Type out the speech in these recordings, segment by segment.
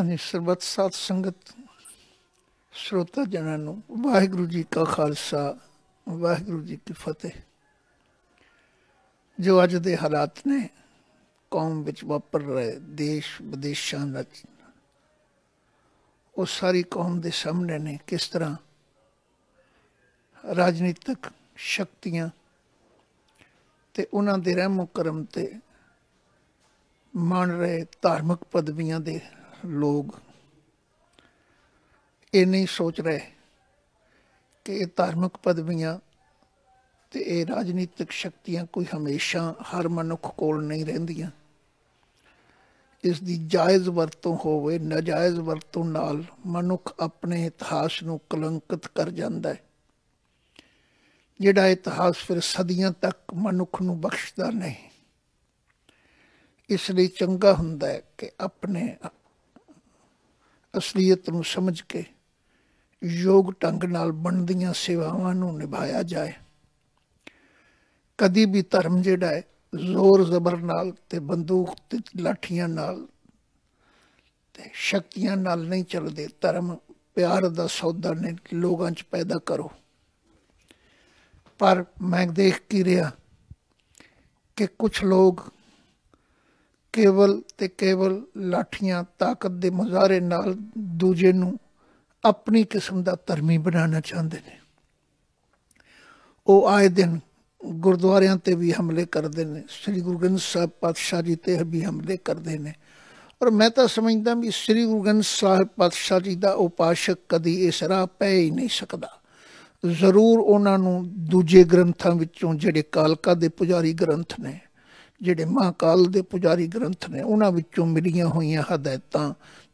ਅਤੇ ਸਰਬੱਤ ਸਾਧ ਸੰਗਤ ਸ਼੍ਰੋਤਾ ਜਨਾਂ ਨੂੰ ਵਾਹਿਗੁਰੂ ਜੀ ਕਾ ਖਾਲਸਾ ਵਾਹਿਗੁਰੂ ਜੀ ਕੀ ਫਤਿਹ ਜੋ ਅੱਜ ਦੇ ਹਾਲਾਤ ਨੇ ਕੌਮ ਵਿੱਚ ਵਾਪਰ ਰਹੇ ਦੇਸ਼ ਵਿਦੇਸ਼ਾਂ ਵਿੱਚ ਉਹ ਸਾਰੀ ਕੌਮ ਦੇ ਸਾਹਮਣੇ ਨੇ ਕਿਸ ਤਰ੍ਹਾਂ ਰਾਜਨੀਤਿਕ ਸ਼ਕਤੀਆਂ ਤੇ ਉਹਨਾਂ ਦੇ ਰਹਿਮੋ ਕਰਮ ਤੇ ਮੰਨ ਰਹੇ ਧਾਰਮਿਕ ਪਦਵੀਆਂ ਦੇ ਲੋਕ ਇਹ ਨਹੀਂ ਸੋਚ ਰਹੇ ਕਿ ਇਹ ਧਾਰਮਿਕ ਪਦਵੀਆਂ ਤੇ ਇਹ ਰਾਜਨੀਤਿਕ ਸ਼ਕਤੀਆਂ ਕੋਈ ਹਮੇਸ਼ਾ ਹਰ ਮਨੁੱਖ ਕੋਲ ਨਹੀਂ ਰਹਿੰਦੀਆਂ ਇਸ ਦੀ ਜਾਇਜ਼ ਵਰਤੋਂ ਹੋਵੇ ਨਾਜਾਇਜ਼ ਵਰਤੋਂ ਨਾਲ ਮਨੁੱਖ ਆਪਣੇ ਇਤਿਹਾਸ ਨੂੰ ਕਲੰਕਿਤ ਕਰ ਜਾਂਦਾ ਹੈ ਜਿਹੜਾ ਇਤਿਹਾਸ ਫਿਰ ਸਦੀਆਂ ਤੱਕ ਮਨੁੱਖ ਨੂੰ ਬਖਸ਼ਦਾ ਨਹੀਂ ਇਸ ਲਈ ਚੰਗਾ ਹੁੰਦਾ ਹੈ ਕਿ ਆਪਣੇ ਅਸਲੀਅਤ ਨੂੰ ਸਮਝ ਕੇ ਯੋਗ ਢੰਗ ਨਾਲ ਬਣਦੀਆਂ ਸੇਵਾਵਾਂ ਨੂੰ ਨਿਭਾਇਆ ਜਾਏ ਕਦੀ ਵੀ ਧਰਮ ਜਿਹੜਾ ਹੈ ਜ਼ੋਰ ਜ਼ਬਰ ਨਾਲ ਤੇ ਬੰਦੂਕ ਤੇ ਲਾਠੀਆਂ ਨਾਲ ਤੇ ਸ਼ਕਤੀਆਂ ਨਾਲ ਨਹੀਂ ਚੱਲਦੇ ਧਰਮ ਪਿਆਰ ਦਾ ਸੌਦਾ ਨੇ ਲੋਕਾਂ 'ਚ ਪੈਦਾ ਕਰੋ ਪਰ ਮੈਂ ਦੇਖ ਕੀ ਰਿਹਾ ਕਿ ਕੁਝ ਲੋਕ ਕੇਵਲ ਤੇ ਕੇਵਲ ਲਾਠੀਆਂ ਤਾਕਤ ਦੇ ਮਜ਼ਾਰੇ ਨਾਲ ਦੂਜੇ ਨੂੰ ਆਪਣੀ ਕਿਸਮ ਦਾ ਧਰਮੀ ਬਣਾਉਣਾ ਚਾਹੁੰਦੇ ਨੇ ਉਹ ਆਏ ਦਿਨ ਗੁਰਦੁਆਰਿਆਂ ਤੇ ਵੀ ਹਮਲੇ ਕਰਦੇ ਨੇ ਸ੍ਰੀ ਗੁਰੂ ਗ੍ਰੰਥ ਸਾਹਿਬ ਪਾਤਸ਼ਾਹ ਜੀ ਤੇ ਵੀ ਹਮਲੇ ਕਰਦੇ ਨੇ ਔਰ ਮੈਂ ਤਾਂ ਸਮਝਦਾ ਵੀ ਸ੍ਰੀ ਗੁਰੂ ਗ੍ਰੰਥ ਸਾਹਿਬ ਪਾਤਸ਼ਾਹ ਜੀ ਦਾ ਉਪਾਸ਼ਕ ਕਦੀ ਇਸ ਰਾਹ ਪੈ ਹੀ ਨਹੀਂ ਸਕਦਾ ਜ਼ਰੂਰ ਉਹਨਾਂ ਨੂੰ ਦੂਜੇ ਗ੍ਰੰਥਾਂ ਵਿੱਚੋਂ ਜਿਹੜੇ ਕਾਲਕਾ ਦੇ ਪੁਜਾਰੀ ਗ੍ਰੰਥ ਨੇ ਜਿਹੜੇ ਮਹਾਕਾਲ ਦੇ ਪੁਜਾਰੀ ਗ੍ਰੰਥ ਨੇ ਉਹਨਾਂ ਵਿੱਚੋਂ ਮਿਲੀਆਂ ਹੋਈਆਂ ਹਦਾਇਤਾਂ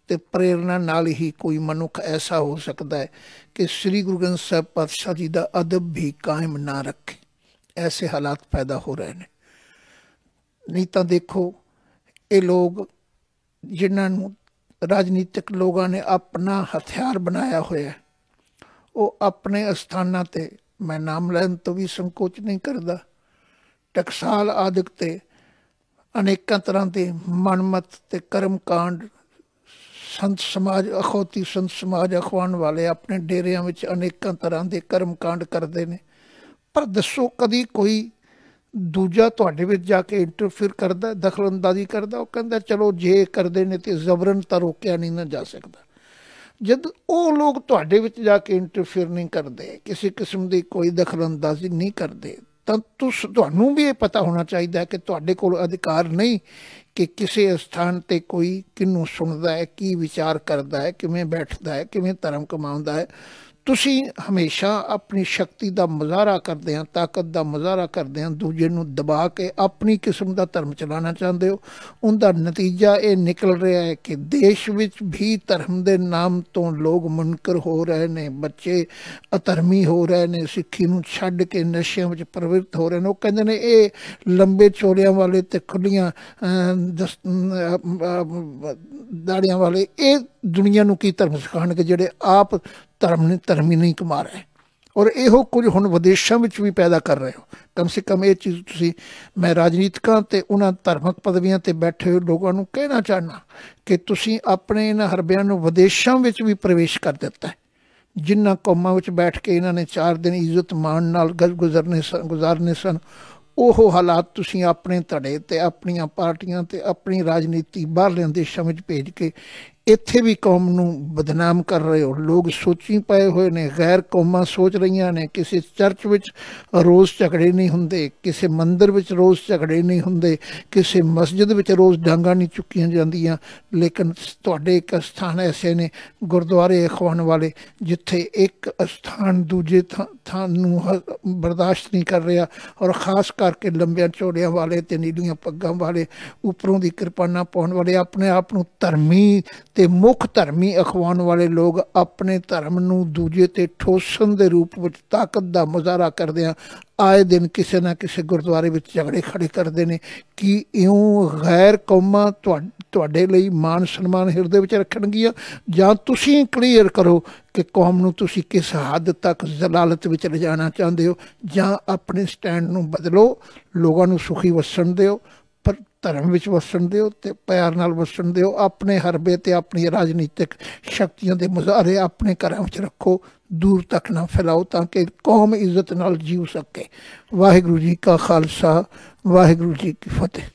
ਤੇ ਪ੍ਰੇਰਣਾ ਨਾਲ ਹੀ ਕੋਈ ਮਨੁੱਖ ਐਸਾ ਹੋ ਸਕਦਾ ਹੈ ਕਿ ਸ੍ਰੀ ਗੁਰੂ ਗ੍ਰੰਥ ਸਾਹਿਬ ਪਾਤਸ਼ਾਹ ਜੀ ਦਾ ਅਦਬ ਵੀ ਕਾਇਮ ਨਾ ਰੱਖੇ ਐਸੇ ਹਾਲਾਤ ਪੈਦਾ ਹੋ ਰਹੇ ਨੇ ਨਹੀਂ ਤਾਂ ਦੇਖੋ ਇਹ ਲੋਕ ਜਿਨ੍ਹਾਂ ਨੂੰ ਰਾਜਨੀਤਿਕ ਲੋਕਾਂ ਨੇ ਆਪਣਾ ਹਥਿਆਰ ਬਣਾਇਆ ਹੋਇਆ ਹੈ ਉਹ ਆਪਣੇ ਸਥਾਨਾਂ ਤੇ ਮੈਂ ਨਾਮ ਲੈਣ ਤੋਂ ਵੀ ਸੰਕੋਚ ਨਹੀਂ ਕਰਦਾ ਟਕਸਾਲ ਆਦਿਕ ਤੇ ਅਨੇਕਾਂ ਤਰ੍ਹਾਂ ਦੇ ਮਨਮਤ ਤੇ ਕਰਮ ਕਾਂਡ ਸੰਤ ਸਮਾਜ ਅਖੋਤੀ ਸੰਤ ਸਮਾਜ ਅਖਵਾਨ ਵਾਲੇ ਆਪਣੇ ਡੇਰਿਆਂ ਵਿੱਚ ਅਨੇਕਾਂ ਤਰ੍ਹਾਂ ਦੇ ਕਰਮ ਕਾਂਡ ਕਰਦੇ ਨੇ ਪਰ ਦੱਸੋ ਕਦੀ ਕੋਈ ਦੂਜਾ ਤੁਹਾਡੇ ਵਿੱਚ ਜਾ ਕੇ ਇੰਟਰਫੇਅਰ ਕਰਦਾ ਦਖਲਅੰਦਾਜ਼ੀ ਕਰਦਾ ਉਹ ਕਹਿੰਦਾ ਚਲੋ ਜੇ ਕਰਦੇ ਨੇ ਤੇ ਜ਼ਬਰਨ ਤਾਂ ਰੋਕਿਆ ਨਹੀਂ ਨਾ ਜਾ ਸਕਦਾ ਜਦ ਉਹ ਲੋਕ ਤੁਹਾਡੇ ਵਿੱਚ ਜਾ ਕੇ ਇੰਟਰਫੇਅਰ ਨਹੀਂ ਕਰਦੇ ਕਿਸੇ ਕਿਸਮ ਦੀ ਕੋਈ ਦਖਲਅੰਦਾਜ਼ੀ ਨਹੀਂ ਕਰਦੇ ਤਾਂ ਤੁਸ ਤੁਹਾਨੂੰ ਵੀ ਇਹ ਪਤਾ ਹੋਣਾ ਚਾਹੀਦਾ ਹੈ ਕਿ ਤੁਹਾਡੇ ਕੋਲ ਅਧਿਕਾਰ ਨਹੀਂ ਕਿ ਕਿਸੇ ਸਥਾਨ ਤੇ ਕੋਈ ਕਿੰਨੂੰ ਸੁਣਦਾ ਹੈ ਕੀ ਵਿਚਾਰ ਕਰਦਾ ਹੈ ਕਿਵੇਂ ਬੈਠਦਾ ਹੈ ਕਿਵੇਂ ਧਰਮ ਕਮਾਉਂਦਾ ਹੈ ਤੁਸੀਂ ਹਮੇਸ਼ਾ ਆਪਣੀ ਸ਼ਕਤੀ ਦਾ ਮਜ਼ਾਰਾ ਕਰਦੇ ਆ ਤਾਕਤ ਦਾ ਮਜ਼ਾਰਾ ਕਰਦੇ ਆ ਦੂਜੇ ਨੂੰ ਦਬਾ ਕੇ ਆਪਣੀ ਕਿਸਮ ਦਾ ਧਰਮ ਚਲਾਉਣਾ ਚਾਹੁੰਦੇ ਹੋ ਉਹਦਾ ਨਤੀਜਾ ਇਹ ਨਿਕਲ ਰਿਹਾ ਹੈ ਕਿ ਦੇਸ਼ ਵਿੱਚ ਵੀ ਧਰਮ ਦੇ ਨਾਮ ਤੋਂ ਲੋਕ ਮੁਨਕਰ ਹੋ ਰਹੇ ਨੇ ਬੱਚੇ ਅਧਰਮੀ ਹੋ ਰਹੇ ਨੇ ਸਿੱਖੀ ਨੂੰ ਛੱਡ ਕੇ ਨਸ਼ਿਆਂ ਵਿੱਚ ਪ੍ਰਵਿਰਤ ਹੋ ਰਹੇ ਨੇ ਉਹ ਕਹਿੰਦੇ ਨੇ ਇਹ ਲੰਬੇ ਚੋਲਿਆਂ ਵਾਲੇ ਤੇ ਖੁੱਲੀਆਂ ਦਾੜੀਆਂ ਵਾਲੇ ਇਹ ਦੁਨੀਆ ਨੂੰ ਕੀ ਧਰਮ ਸਿਖਾਣਗੇ ਜਿਹੜੇ ਆਪ ਧਰਮ ਨੇ ਧਰਮੀ ਨਹੀਂ ਕਮਾ ਰਹੇ ਔਰ ਇਹੋ ਕੁਝ ਹੁਣ ਵਿਦੇਸ਼ਾਂ ਵਿੱਚ ਵੀ ਪੈਦਾ ਕਰ ਰਹੇ ਹੋ ਕਮ ਸੇ ਕਮ ਇਹ ਚੀਜ਼ ਤੁਸੀਂ ਮੈਂ ਰਾਜਨੀਤਿਕਾਂ ਤੇ ਉਹਨਾਂ ਧਾਰਮਿਕ ਪਦਵੀਆਂ ਤੇ ਬੈਠੇ ਹੋਏ ਲੋਕਾਂ ਨੂੰ ਕਹਿਣਾ ਚਾਹਨਾ ਕਿ ਤੁਸੀਂ ਆਪਣੇ ਇਹਨਾਂ ਹਰਬਿਆਂ ਨੂੰ ਵਿਦੇਸ਼ਾਂ ਵਿੱਚ ਵੀ ਪ੍ਰਵੇਸ਼ ਕਰ ਦਿੱਤਾ ਹੈ ਜਿਨ੍ਹਾਂ ਕੌਮਾਂ ਵਿੱਚ ਬੈਠ ਕੇ ਇਹਨਾਂ ਨੇ 4 ਦਿਨ ਇੱਜ਼ਤ ਮਾਣ ਨਾਲ ਗੁਜ਼ਰਨੇ ਗੁਜ਼ਾਰਨੇ ਸਨ ਉਹ ਹਾਲਾਤ ਤੁਸੀਂ ਆਪਣੇ ਧੜੇ ਤੇ ਆਪਣੀਆਂ ਪਾਰਟੀਆਂ ਤੇ ਆਪਣੀ ਰਾਜਨੀਤੀ ਬਾਹਰਲੇ ਦੇਸ਼ਾਂ ਵਿੱਚ ਭੇਜ ਕੇ ਇੱਥੇ ਵੀ ਕੌਮ ਨੂੰ ਬਦਨਾਮ ਕਰ ਰਹੇ ਹੋ ਲੋਕ ਸੋਚੀ ਪਏ ਹੋਏ ਨੇ ਗੈਰ ਕੌਮਾਂ ਸੋਚ ਰਹੀਆਂ ਨੇ ਕਿਸੇ ਚਰਚ ਵਿੱਚ ਰੋਜ਼ ਝਗੜੇ ਨਹੀਂ ਹੁੰਦੇ ਕਿਸੇ ਮੰਦਿਰ ਵਿੱਚ ਰੋਜ਼ ਝਗੜੇ ਨਹੀਂ ਹੁੰਦੇ ਕਿਸੇ ਮਸਜਿਦ ਵਿੱਚ ਰੋਜ਼ ਡਾਂਗਾ ਨਹੀਂ ਚੁੱਕੀਆਂ ਜਾਂਦੀਆਂ ਲੇਕਿਨ ਤੁਹਾਡੇ ਇੱਕ ਸਥਾਨ ਐਸੇ ਨੇ ਗੁਰਦੁਆਰੇ ਇਖਵਾਨ ਵਾਲੇ ਜਿੱਥੇ ਇੱਕ ਸਥਾਨ ਦੂਜੇ ਥਾਂ ਨੂੰ ਬਰਦਾਸ਼ਤ ਨਹੀਂ ਕਰ ਰਿਹਾ ਔਰ ਖਾਸ ਕਰਕੇ ਲੰਬਿਆਂ ਚੋੜੀਆਂ ਵਾਲੇ ਤੇ ਨੀਲੀਆਂ ਪੱਗਾਂ ਵਾਲੇ ਉੱਪਰੋਂ ਦੀ ਕਿਰਪਾਨਾ ਪਾਉਣ ਵਾਲੇ ਆਪਣੇ ਆਪ ਨੂੰ ਧਰਮੀ ਤੇ ਮੁੱਖ ਧਰਮੀ ਅਖਵਾਉਣ ਵਾਲੇ ਲੋਕ ਆਪਣੇ ਧਰਮ ਨੂੰ ਦੂਜੇ ਤੇ ਠੋਸਣ ਦੇ ਰੂਪ ਵਿੱਚ ਤਾਕਤ ਦਾ ਮੁਜ਼ਾਹਰਾ ਕਰਦੇ ਆ ਆਏ ਦਿਨ ਕਿਸੇ ਨਾ ਕਿਸੇ ਗੁਰਦੁਆਰੇ ਵਿੱਚ ਝਗੜੇ ਖੜੇ ਕਰਦੇ ਨੇ ਕਿ ਇਉਂ ਗੈਰ ਕੌਮਾਂ ਤੁਹਾਡੇ ਲਈ ਮਾਨ ਸਨਮਾਨ ਹਿਰਦੇ ਵਿੱਚ ਰੱਖਣਗੀਆਂ ਜਾਂ ਤੁਸੀਂ ਕਲੀਅਰ ਕਰੋ ਕਿ ਕੌਮ ਨੂੰ ਤੁਸੀਂ ਕਿਸ ਹੱਦ ਤੱਕ ਜ਼ਲਾਲਤ ਵਿੱਚ ਲਿਜਾਣਾ ਚਾਹੁੰਦੇ ਹੋ ਜਾਂ ਆਪਣੇ ਸਟੈਂਡ ਨੂੰ ਬਦਲੋ ਲੋਕਾਂ ਨੂੰ ਸੁਖੀ ਵਸਣ ਦਿਓ ਧਰਮ ਵਿੱਚ ਵਸਣ ਦਿਓ ਤੇ ਪਿਆਰ ਨਾਲ ਵਸਣ ਦਿਓ ਆਪਣੇ ਹਰਬੇ ਤੇ ਆਪਣੀ ਰਾਜਨੀਤਿਕ ਸ਼ਕਤੀਆਂ ਦੇ ਮੁਜ਼ਾਰੇ ਆਪਣੇ ਘਰਾਂ ਵਿੱਚ ਰੱਖੋ ਦੂਰ ਤੱਕ ਨਾ ਫੈਲਾਓ ਤਾਂ ਕਿ ਕੌਮ ਇੱਜ਼ਤ ਨਾਲ ਜੀਉ ਸਕੇ ਵਾਹਿਗੁਰੂ ਜੀ ਕਾ ਖਾਲਸਾ ਵਾਹਿਗੁਰੂ ਜੀ ਕੀ ਫਤਿਹ